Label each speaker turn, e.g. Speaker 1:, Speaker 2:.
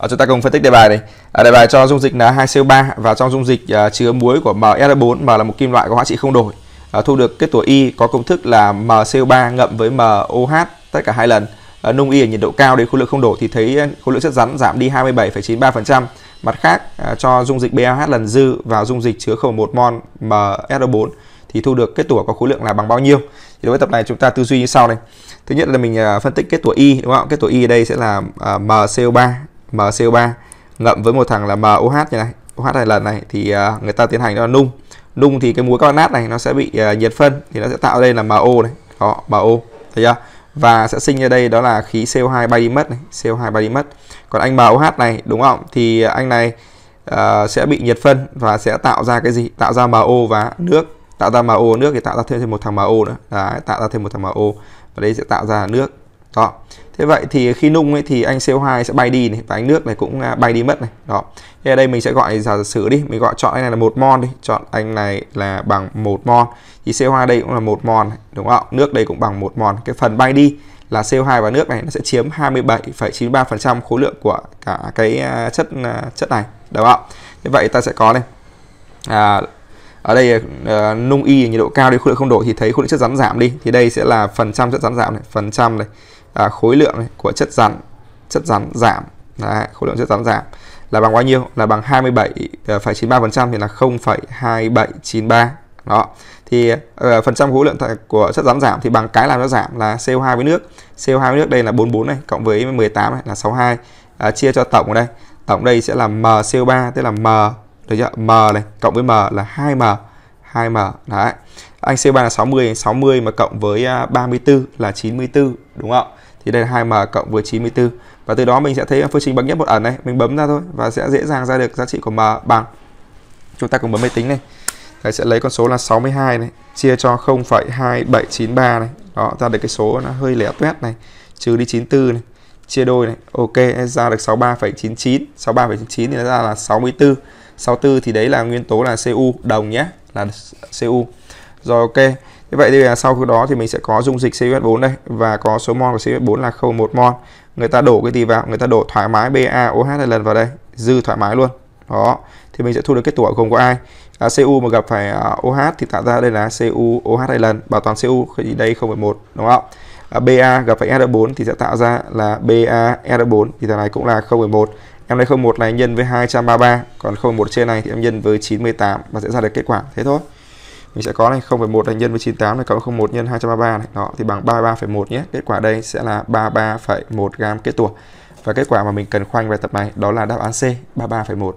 Speaker 1: à, chúng ta cùng phân tích đề bài này à, đề bài cho dung dịch là 2 CO3 và trong dung dịch à, chứa muối của MR4 M là một kim loại có hóa trị không đổi à, thu được kết tủa Y có công thức là MCO3 ngậm với MOH tất cả hai lần à, nung Y ở nhiệt độ cao đến khối lượng không đổi thì thấy à, khối lượng chất rắn giảm đi 27,93% mặt khác à, cho dung dịch BAH lần dư vào dung dịch chứa khẩu 1 mol MR4 thì thu được kết tủa có khối lượng là bằng bao nhiêu thì đối với tập này chúng ta tư duy như sau này thứ nhất là mình à, phân tích kết tủa y đúng không kết tủa y ở đây sẽ là uh, à, mco3 MCO3 ngậm với một thằng là MOH như này OH này lần này thì uh, người ta tiến hành đó là nung nung thì cái muối carbonat này nó sẽ bị uh, nhiệt phân thì nó sẽ tạo đây là MO này đó MO thấy chưa và sẽ sinh ra đây đó là khí CO2 bay đi mất này CO2 bay đi mất còn anh MOH này đúng không thì anh này uh, sẽ bị nhiệt phân và sẽ tạo ra cái gì tạo ra MO và nước tạo ra MO nước thì tạo ra thêm một thằng MO nữa Đấy, tạo ra thêm một thằng MO và đây sẽ tạo ra nước đó thế vậy thì khi nung ấy thì anh CO2 sẽ bay đi này và anh nước này cũng à, bay đi mất này đó thế ở đây mình sẽ gọi giả sử đi mình gọi chọn anh này là một mol đi chọn anh này là bằng một mol thì CO2 đây cũng là một mol đúng không nước đây cũng bằng một mol cái phần bay đi là CO2 và nước này nó sẽ chiếm 27,93% khối lượng của cả cái à, chất à, chất này đúng không? thế vậy ta sẽ có này à, ở đây uh, nung y nhiệt độ cao đến khối lượng không đổi thì thấy khối lượng chất rắn giảm đi thì đây sẽ là phần trăm chất rắn giảm này phần trăm này à, khối lượng này của chất rắn chất rắn giảm Đấy, khối lượng chất rắn giảm là bằng bao nhiêu là bằng 27,93% ờ, thì là 0,2793 đó thì uh, phần trăm khối lượng của chất rắn giảm thì bằng cái làm nó giảm là CO2 với nước CO2 với nước đây là 44 này cộng với 18 này là 62 à, chia cho tổng ở đây tổng đây sẽ là MCO3 tức là M được chưa m này cộng với m là 2m 2m đấy anh C3 là 60 60 mà cộng với 34 à, là 94 đúng không thì đây là 2m cộng với 94 và từ đó mình sẽ thấy phương trình bậc nhất một ẩn này mình bấm ra thôi và sẽ dễ dàng ra được giá trị của m bằng chúng ta cùng bấm máy tính này Đấy, sẽ lấy con số là 62 này chia cho 0,2793 này đó ra được cái số nó hơi lẻ tuét này trừ đi 94 này chia đôi này ok ra được 63,99 63,99 thì nó ra là 64 64 thì đấy là nguyên tố là Cu đồng nhé là Cu rồi ok như vậy thì à, sau khi đó thì mình sẽ có dung dịch CuH4 đây và có số mol của CuH4 là 0,1 mol người ta đổ cái gì vào người ta đổ thoải mái BaOH hai lần vào đây dư thoải mái luôn đó thì mình sẽ thu được kết quả gồm có ai à, Cu mà gặp phải OH thì tạo ra đây là CuOH hai lần bảo toàn Cu thì đây 0,1 đúng không à, Ba gặp phải SR4 thì sẽ tạo ra là BaSR4 thì thằng này cũng là 0,1 em lấy 01 này nhân với 233 còn 01 trên này thì em nhân với 98 và sẽ ra được kết quả thế thôi mình sẽ có này 0,1 này nhân với 98 này cộng 01 nhân 233 này đó thì bằng 33,1 nhé kết quả đây sẽ là 33,1 gam kết tủa và kết quả mà mình cần khoanh về tập này đó là đáp án C 33,1